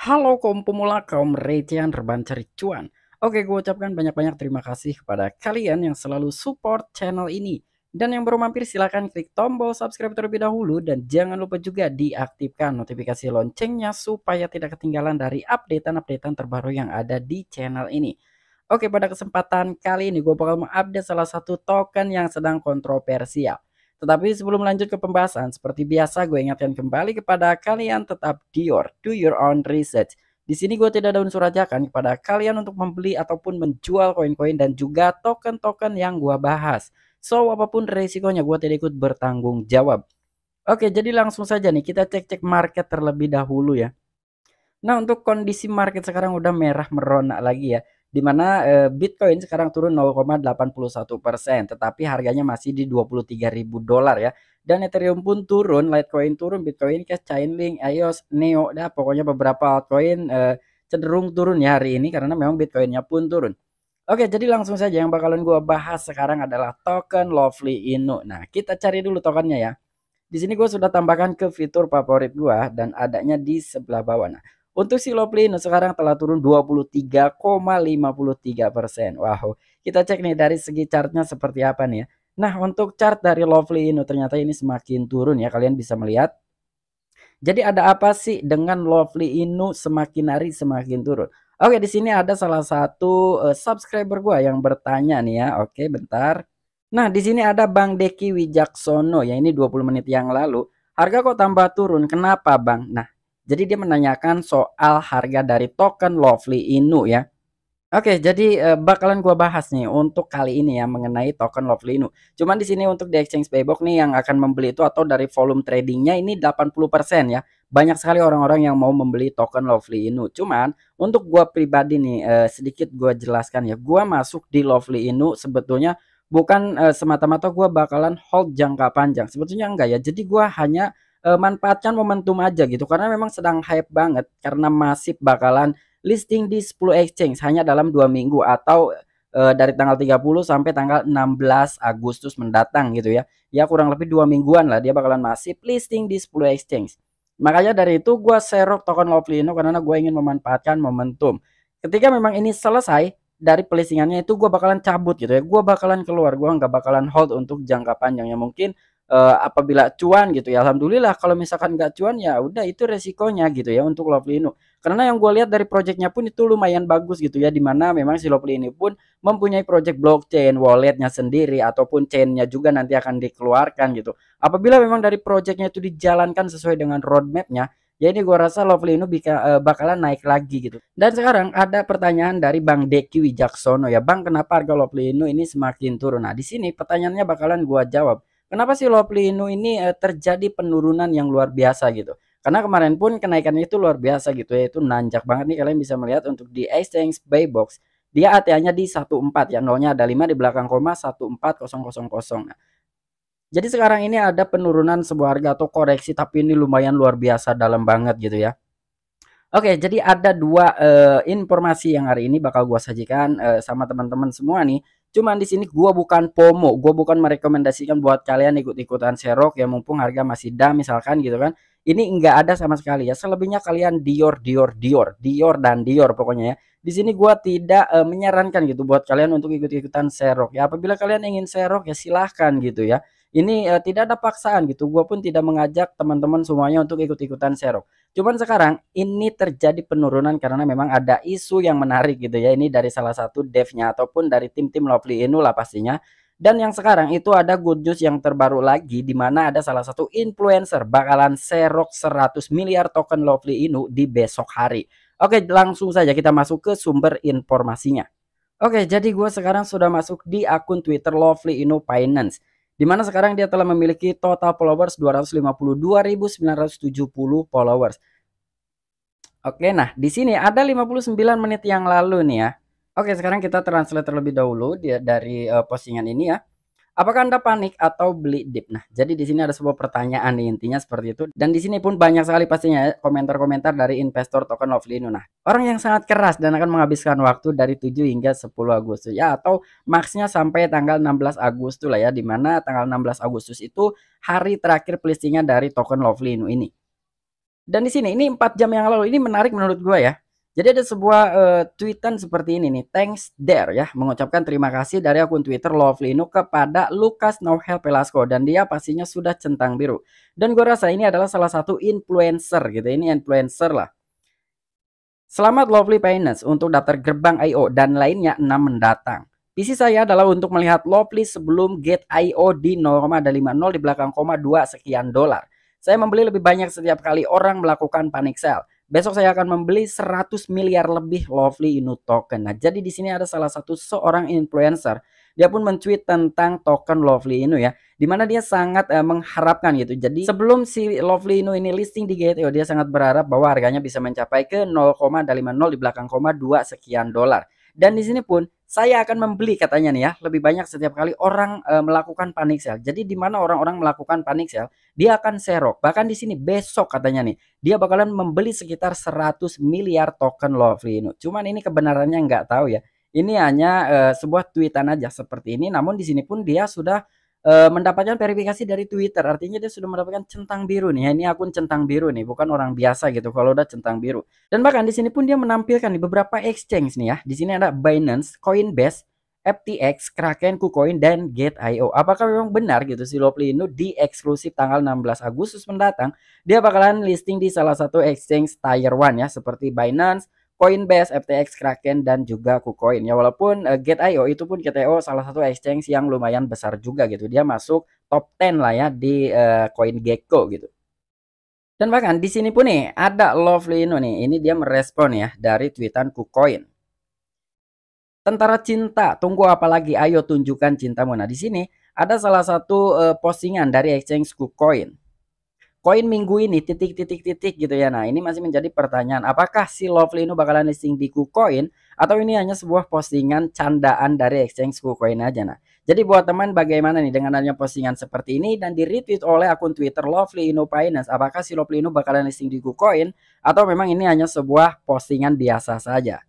Halo kaum pemula, kaum retian reban cari cuan. Oke, gue ucapkan banyak-banyak terima kasih kepada kalian yang selalu support channel ini. Dan yang baru mampir silahkan klik tombol subscribe terlebih dahulu dan jangan lupa juga diaktifkan notifikasi loncengnya supaya tidak ketinggalan dari updatean-updatean terbaru yang ada di channel ini. Oke, pada kesempatan kali ini gue bakal mengupdate salah satu token yang sedang kontroversial. Tetapi sebelum lanjut ke pembahasan, seperti biasa gue ingatkan kembali kepada kalian tetap Dior, do your own research. Di sini gue tidak ada unsur ajakan kepada kalian untuk membeli ataupun menjual koin-koin dan juga token-token yang gue bahas. So, apapun resikonya gue tidak ikut bertanggung jawab. Oke, jadi langsung saja nih kita cek-cek market terlebih dahulu ya. Nah, untuk kondisi market sekarang udah merah merona lagi ya di mana eh, Bitcoin sekarang turun 0,81%, persen, tetapi harganya masih di 23.000 dolar ya. Dan Ethereum pun turun, Litecoin turun, Bitcoin Cash, Chainlink, EOS, Neo, dah pokoknya beberapa altcoin eh, cenderung turun ya hari ini karena memang Bitcoinnya pun turun. Oke, jadi langsung saja yang bakalan gue bahas sekarang adalah token Lovely Inu. Nah, kita cari dulu tokennya ya. Di sini gue sudah tambahkan ke fitur favorit gue dan adanya di sebelah bawah. Nah, untuk si Loplino sekarang telah turun 23,53 persen. Wow, kita cek nih dari segi chartnya seperti apa nih ya. Nah, untuk chart dari Lovelino oh, ternyata ini semakin turun ya. Kalian bisa melihat. Jadi ada apa sih dengan Lovely Inu semakin hari semakin turun? Oke, di sini ada salah satu uh, subscriber gua yang bertanya nih ya. Oke, bentar. Nah, di sini ada Bang Deki Wijaksono ya ini 20 menit yang lalu. Harga kok tambah turun? Kenapa, Bang? Nah, jadi dia menanyakan soal harga dari token Lovely Inu ya. Oke, jadi eh, bakalan gua bahas nih untuk kali ini ya mengenai token Lovely Inu. Cuman di sini untuk di exchange Paybox nih yang akan membeli itu atau dari volume tradingnya ini 80% ya. Banyak sekali orang-orang yang mau membeli token Lovely Inu. Cuman untuk gua pribadi nih eh, sedikit gua jelaskan ya. Gua masuk di Lovely Inu sebetulnya bukan eh, semata-mata gua bakalan hold jangka panjang. Sebetulnya enggak ya. Jadi gua hanya uh, manfaatkan momentum aja gitu karena memang sedang hype banget karena masih bakalan listing di 10 exchange hanya dalam dua minggu atau uh, dari tanggal 30 sampai tanggal 16 Agustus mendatang gitu ya. Ya kurang lebih dua mingguan lah dia bakalan masih listing di 10 exchange. Makanya dari itu gua serok token Loplino karena gue ingin memanfaatkan momentum. Ketika memang ini selesai dari pelistingannya itu gue bakalan cabut gitu ya. Gue bakalan keluar, gue nggak bakalan hold untuk jangka panjangnya mungkin uh, apabila cuan gitu ya alhamdulillah kalau misalkan nggak cuan ya udah itu resikonya gitu ya untuk Lovely Inu karena yang gue lihat dari projectnya pun itu lumayan bagus gitu ya dimana memang si Lovely ini pun mempunyai project blockchain walletnya sendiri ataupun chainnya juga nanti akan dikeluarkan gitu apabila memang dari projectnya itu dijalankan sesuai dengan roadmapnya ya ini gue rasa Lovely uh, eh, bakalan naik lagi gitu dan sekarang ada pertanyaan dari Bang Deki Wijaksono ya Bang kenapa harga Lovely Inu ini semakin turun nah di sini pertanyaannya bakalan gue jawab Kenapa sih Loplinu ini uh, terjadi penurunan yang luar biasa gitu? Karena kemarin pun kenaikannya itu luar biasa gitu ya, itu nanjak banget nih kalian bisa melihat untuk di exchange buy box dia ATA-nya di 14 ya, nolnya ada 5 di belakang koma 14000. Nah, jadi sekarang ini ada penurunan sebuah harga atau koreksi tapi ini lumayan luar biasa dalam banget gitu ya. Oke, jadi ada dua uh, informasi yang hari ini bakal gua sajikan uh, sama teman-teman semua nih. Cuman di sini gua bukan pomo, gua bukan merekomendasikan buat kalian ikut-ikutan serok ya mumpung harga masih dah misalkan gitu kan. Ini enggak ada sama sekali ya. Selebihnya kalian Dior, Dior, Dior, Dior dan Dior pokoknya ya. Di sini gua tidak uh, menyarankan gitu buat kalian untuk ikut-ikutan serok ya. Apabila kalian ingin serok ya silahkan gitu ya. Ini uh, tidak ada paksaan gitu. Gua pun tidak mengajak teman-teman semuanya untuk ikut-ikutan serok. Cuman sekarang ini terjadi penurunan karena memang ada isu yang menarik gitu ya. Ini dari salah satu devnya ataupun dari tim-tim Lovely Inu lah pastinya dan yang sekarang itu ada good news yang terbaru lagi di mana ada salah satu influencer bakalan serok 100 miliar token Lovely Inu di besok hari. Oke, langsung saja kita masuk ke sumber informasinya. Oke, jadi gue sekarang sudah masuk di akun Twitter Lovely Inu Finance. di mana sekarang dia telah memiliki total followers 252.970 followers. Oke, nah di sini ada 59 menit yang lalu nih ya. Oke, sekarang kita translate terlebih dahulu dari uh, postingan ini ya. Apakah Anda panik atau beli dip? Nah, jadi di sini ada sebuah pertanyaan nih, intinya seperti itu. Dan di sini pun banyak sekali pastinya ya, komentar-komentar dari investor token Lovely Nah, orang yang sangat keras dan akan menghabiskan waktu dari 7 hingga 10 Agustus ya atau maksnya sampai tanggal 16 Agustus lah ya, di mana tanggal 16 Agustus itu hari terakhir pelistingan dari token Lovely ini. Dan di sini ini 4 jam yang lalu ini menarik menurut gue ya. Jadi ada sebuah uh, tweetan seperti ini nih, thanks there ya, mengucapkan terima kasih dari akun Twitter Lovely Nook kepada Lucas Nohel Pelasco dan dia pastinya sudah centang biru. Dan gue rasa ini adalah salah satu influencer gitu, ini influencer lah. Selamat Lovely Painers untuk daftar gerbang IO dan lainnya 6 mendatang. Visi saya adalah untuk melihat Lovely sebelum gate IO di 0,50 di belakang koma 2 sekian dolar. Saya membeli lebih banyak setiap kali orang melakukan panic sell. Besok saya akan membeli 100 miliar lebih Lovely Inu token. Nah, jadi di sini ada salah satu seorang influencer. Dia pun mencuit tentang token Lovely Inu ya, di mana dia sangat eh, mengharapkan gitu. Jadi sebelum si Lovely Inu ini listing di GTO, dia sangat berharap bahwa harganya bisa mencapai ke 0,50 di belakang koma 2 sekian dolar. Dan di sini pun saya akan membeli katanya nih ya lebih banyak setiap kali orang e, melakukan panik sale jadi di mana orang-orang melakukan panik sale dia akan serok bahkan di sini besok katanya nih dia bakalan membeli sekitar 100 miliar token Vino cuman ini kebenarannya nggak tahu ya ini hanya e, sebuah tweetan aja seperti ini namun di sini pun dia sudah Eh, mendapatkan verifikasi dari Twitter. Artinya dia sudah mendapatkan centang biru nih. Ya, ini akun centang biru nih, bukan orang biasa gitu. Kalau udah centang biru. Dan bahkan di sini pun dia menampilkan di beberapa exchange nih ya. Di sini ada Binance, Coinbase, FTX, Kraken, KuCoin, dan Gate.io. Apakah memang benar gitu si ini di eksklusif tanggal 16 Agustus mendatang dia bakalan listing di salah satu exchange tier One ya seperti Binance, Coinbase, FTX, Kraken dan juga KuCoin. Ya walaupun uh, Gate.io itu pun KTO salah satu exchange yang lumayan besar juga gitu. Dia masuk top 10 lah ya di uh, Gecko gitu. Dan bahkan di sini pun nih ada Lovelino nih. Ini dia merespon ya dari tweetan KuCoin. Tentara cinta, tunggu apa lagi? Ayo tunjukkan cintamu. Nah, di sini ada salah satu uh, postingan dari exchange KuCoin koin minggu ini titik titik titik gitu ya. Nah, ini masih menjadi pertanyaan apakah si lovely ini bakalan listing di KuCoin atau ini hanya sebuah postingan candaan dari exchange KuCoin aja nah. Jadi buat teman bagaimana nih dengan adanya postingan seperti ini dan di retweet oleh akun Twitter Lovely Inu Finance apakah si Lovely Lovelino bakalan listing di KuCoin atau memang ini hanya sebuah postingan biasa saja.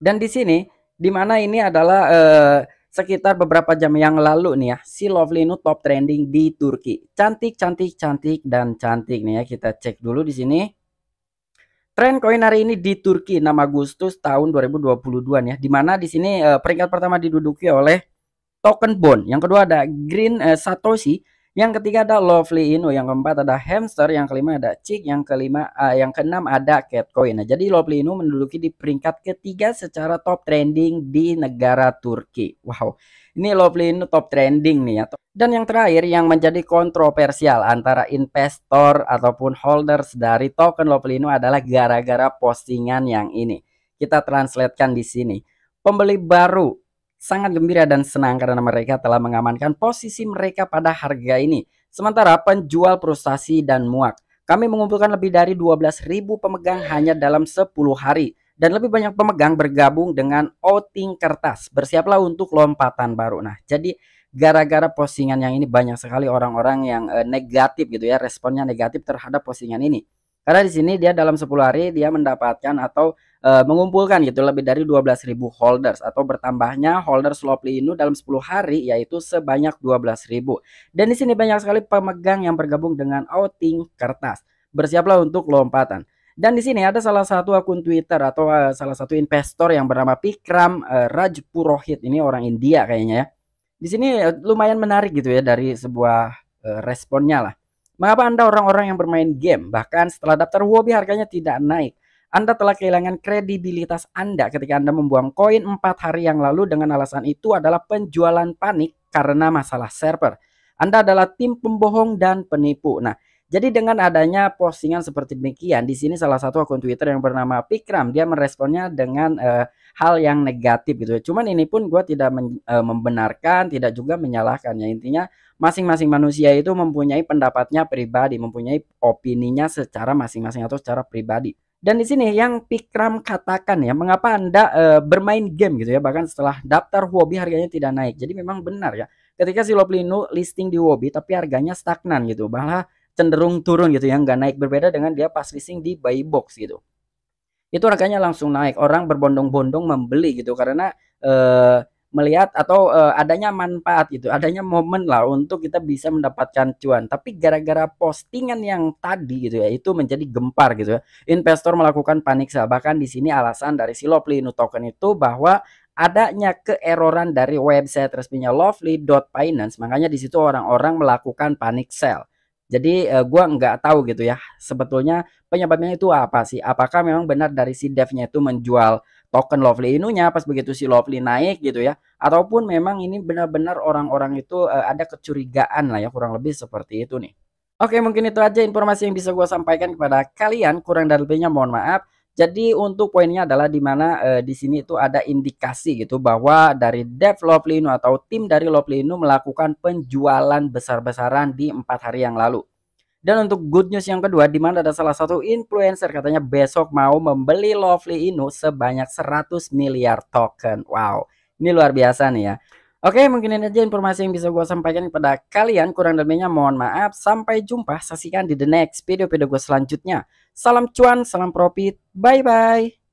Dan di sini di mana ini adalah eh, sekitar beberapa jam yang lalu nih ya, si Lovely top trending di Turki. Cantik, cantik, cantik, dan cantik nih ya. Kita cek dulu di sini. Tren koin hari ini di Turki 6 Agustus tahun 2022 ya. Dimana di sini eh, peringkat pertama diduduki oleh token bond. Yang kedua ada Green eh, Satoshi yang ketiga ada Lovely Inu, yang keempat ada Hamster, yang kelima ada Chick, yang kelima uh, yang keenam ada Catcoin. Nah, jadi Lovely Inu menduduki di peringkat ketiga secara top trending di negara Turki. Wow. Ini Lovely Inu top trending nih ya. Dan yang terakhir yang menjadi kontroversial antara investor ataupun holders dari token Lovely Inu adalah gara-gara postingan yang ini. Kita translatekan di sini. Pembeli baru sangat gembira dan senang karena mereka telah mengamankan posisi mereka pada harga ini. Sementara penjual frustasi dan muak. Kami mengumpulkan lebih dari 12.000 pemegang hanya dalam 10 hari. Dan lebih banyak pemegang bergabung dengan outing kertas. Bersiaplah untuk lompatan baru. Nah, jadi gara-gara postingan yang ini banyak sekali orang-orang yang eh, negatif gitu ya. Responnya negatif terhadap postingan ini. Karena di sini dia dalam 10 hari dia mendapatkan atau e, mengumpulkan gitu lebih dari 12.000 holders atau bertambahnya holders Inu dalam 10 hari yaitu sebanyak 12.000. Dan di sini banyak sekali pemegang yang bergabung dengan outing kertas. Bersiaplah untuk lompatan. Dan di sini ada salah satu akun Twitter atau uh, salah satu investor yang bernama Pikram uh, Rajpurohit. ini orang India kayaknya ya. Di sini lumayan menarik gitu ya dari sebuah uh, responnya lah. Mengapa Anda orang-orang yang bermain game, bahkan setelah daftar hobi harganya tidak naik? Anda telah kehilangan kredibilitas Anda ketika Anda membuang koin 4 hari yang lalu dengan alasan itu adalah penjualan panik karena masalah server. Anda adalah tim pembohong dan penipu. Nah, jadi dengan adanya postingan seperti demikian, di sini salah satu akun Twitter yang bernama Pikram dia meresponnya dengan uh, hal yang negatif gitu ya. Cuman ini pun gue tidak men, uh, membenarkan, tidak juga menyalahkan. Ya Intinya masing-masing manusia itu mempunyai pendapatnya pribadi, mempunyai opininya secara masing-masing atau secara pribadi. Dan di sini yang Pikram katakan ya, mengapa Anda uh, bermain game gitu ya, bahkan setelah daftar hobi harganya tidak naik. Jadi memang benar ya. Ketika si Loplinu listing di hobi tapi harganya stagnan gitu, malah cenderung turun gitu ya nggak naik berbeda dengan dia pas listing di buy box gitu itu harganya langsung naik orang berbondong-bondong membeli gitu karena eh, melihat atau eh, adanya manfaat gitu adanya momen lah untuk kita bisa mendapatkan cuan tapi gara-gara postingan yang tadi gitu ya itu menjadi gempar gitu ya investor melakukan panik sell bahkan di sini alasan dari si Lovely New Token itu bahwa adanya keeroran dari website resminya lovely.finance makanya di situ orang-orang melakukan panic sell jadi uh, gua nggak tahu gitu ya sebetulnya penyebabnya itu apa sih? Apakah memang benar dari si devnya itu menjual token Lovely Inunya pas begitu si Lovely naik gitu ya ataupun memang ini benar-benar orang-orang itu uh, ada kecurigaan lah ya kurang lebih seperti itu nih. Oke, mungkin itu aja informasi yang bisa gue sampaikan kepada kalian. Kurang dan lebihnya mohon maaf. Jadi untuk poinnya adalah di mana e, di sini itu ada indikasi gitu bahwa dari dev Loplinu atau tim dari Loplinu melakukan penjualan besar-besaran di empat hari yang lalu. Dan untuk good news yang kedua di mana ada salah satu influencer katanya besok mau membeli Lovely Inu sebanyak 100 miliar token. Wow, ini luar biasa nih ya. Oke, mungkin ini aja informasi yang bisa gue sampaikan kepada kalian. Kurang lebihnya mohon maaf. Sampai jumpa. Saksikan di the next video-video gue selanjutnya. Salam cuan, salam profit. Bye-bye.